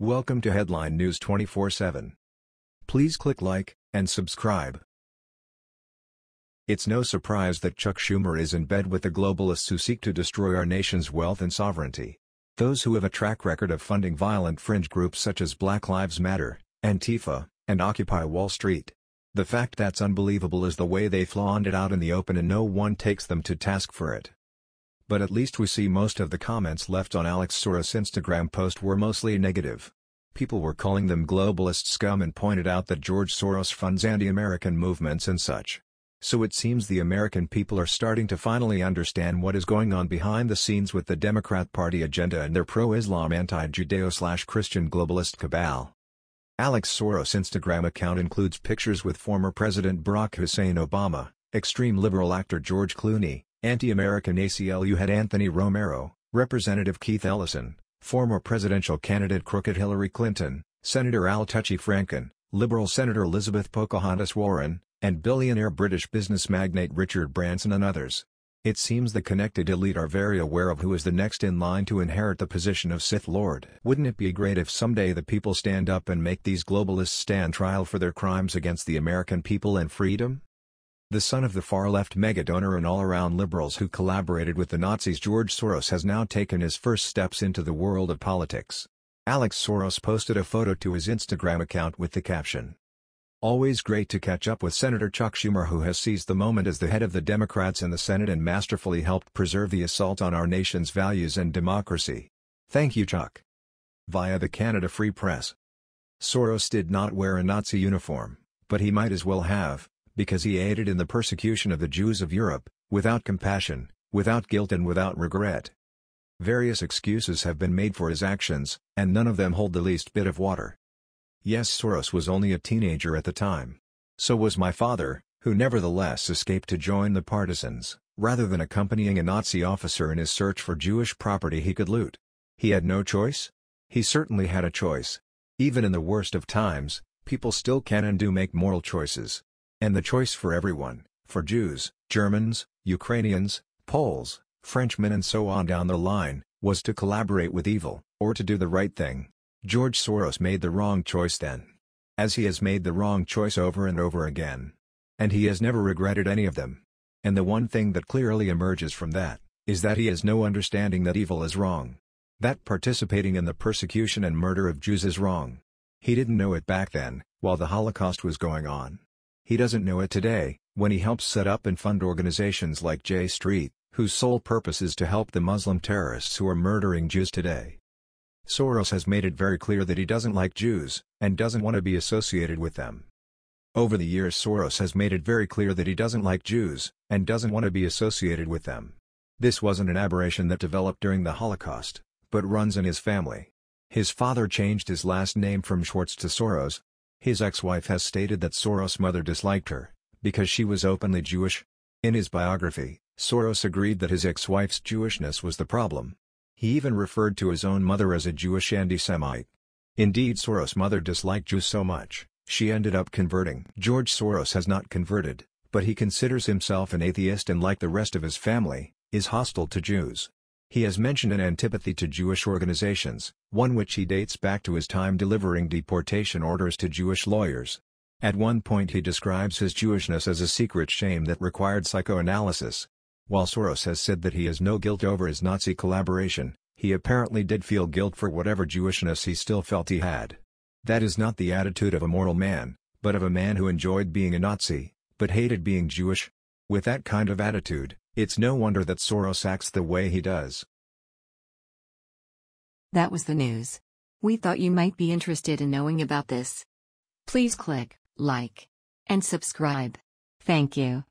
Welcome to Headline News 24/7. Please click like and subscribe. It's no surprise that Chuck Schumer is in bed with the globalists who seek to destroy our nation's wealth and sovereignty. Those who have a track record of funding violent fringe groups such as Black Lives Matter, Antifa, and Occupy Wall Street. The fact that's unbelievable is the way they flaunt it out in the open and no one takes them to task for it but at least we see most of the comments left on Alex Soros' Instagram post were mostly negative. People were calling them globalist scum and pointed out that George Soros funds anti-American movements and such. So it seems the American people are starting to finally understand what is going on behind the scenes with the Democrat Party agenda and their pro-Islam anti-Judeo-slash-Christian globalist cabal. Alex Soros' Instagram account includes pictures with former President Barack Hussein Obama, extreme liberal actor George Clooney, Anti-American ACLU had Anthony Romero, Representative Keith Ellison, former presidential candidate crooked Hillary Clinton, Senator Al Touchy-Franken, Liberal Senator Elizabeth Pocahontas Warren, and billionaire British business magnate Richard Branson and others. It seems the connected elite are very aware of who is the next in line to inherit the position of Sith Lord. Wouldn't it be great if someday the people stand up and make these globalists stand trial for their crimes against the American people and freedom? The son of the far-left mega-donor and all-around liberals who collaborated with the Nazis George Soros has now taken his first steps into the world of politics. Alex Soros posted a photo to his Instagram account with the caption, Always great to catch up with Senator Chuck Schumer who has seized the moment as the head of the Democrats in the Senate and masterfully helped preserve the assault on our nation's values and democracy. Thank you Chuck. Via the Canada Free Press. Soros did not wear a Nazi uniform, but he might as well have, because he aided in the persecution of the Jews of Europe, without compassion, without guilt and without regret. Various excuses have been made for his actions, and none of them hold the least bit of water. Yes Soros was only a teenager at the time. So was my father, who nevertheless escaped to join the partisans, rather than accompanying a Nazi officer in his search for Jewish property he could loot. He had no choice? He certainly had a choice. Even in the worst of times, people still can and do make moral choices. And the choice for everyone, for Jews, Germans, Ukrainians, Poles, Frenchmen and so on down the line, was to collaborate with evil, or to do the right thing. George Soros made the wrong choice then. As he has made the wrong choice over and over again. And he has never regretted any of them. And the one thing that clearly emerges from that, is that he has no understanding that evil is wrong. That participating in the persecution and murder of Jews is wrong. He didn't know it back then, while the Holocaust was going on. He doesn't know it today, when he helps set up and fund organizations like J Street, whose sole purpose is to help the Muslim terrorists who are murdering Jews today. Soros has made it very clear that he doesn't like Jews, and doesn't want to be associated with them. Over the years Soros has made it very clear that he doesn't like Jews, and doesn't want to be associated with them. This wasn't an aberration that developed during the Holocaust, but runs in his family. His father changed his last name from Schwartz to Soros, his ex-wife has stated that Soros' mother disliked her, because she was openly Jewish. In his biography, Soros agreed that his ex-wife's Jewishness was the problem. He even referred to his own mother as a Jewish anti-Semite. Indeed Soros' mother disliked Jews so much, she ended up converting. George Soros has not converted, but he considers himself an atheist and like the rest of his family, is hostile to Jews. He has mentioned an antipathy to Jewish organizations, one which he dates back to his time delivering deportation orders to Jewish lawyers. At one point he describes his Jewishness as a secret shame that required psychoanalysis. While Soros has said that he has no guilt over his Nazi collaboration, he apparently did feel guilt for whatever Jewishness he still felt he had. That is not the attitude of a moral man, but of a man who enjoyed being a Nazi, but hated being Jewish, with that kind of attitude, it's no wonder that Soros acts the way he does. That was the news. We thought you might be interested in knowing about this. Please click like and subscribe. Thank you.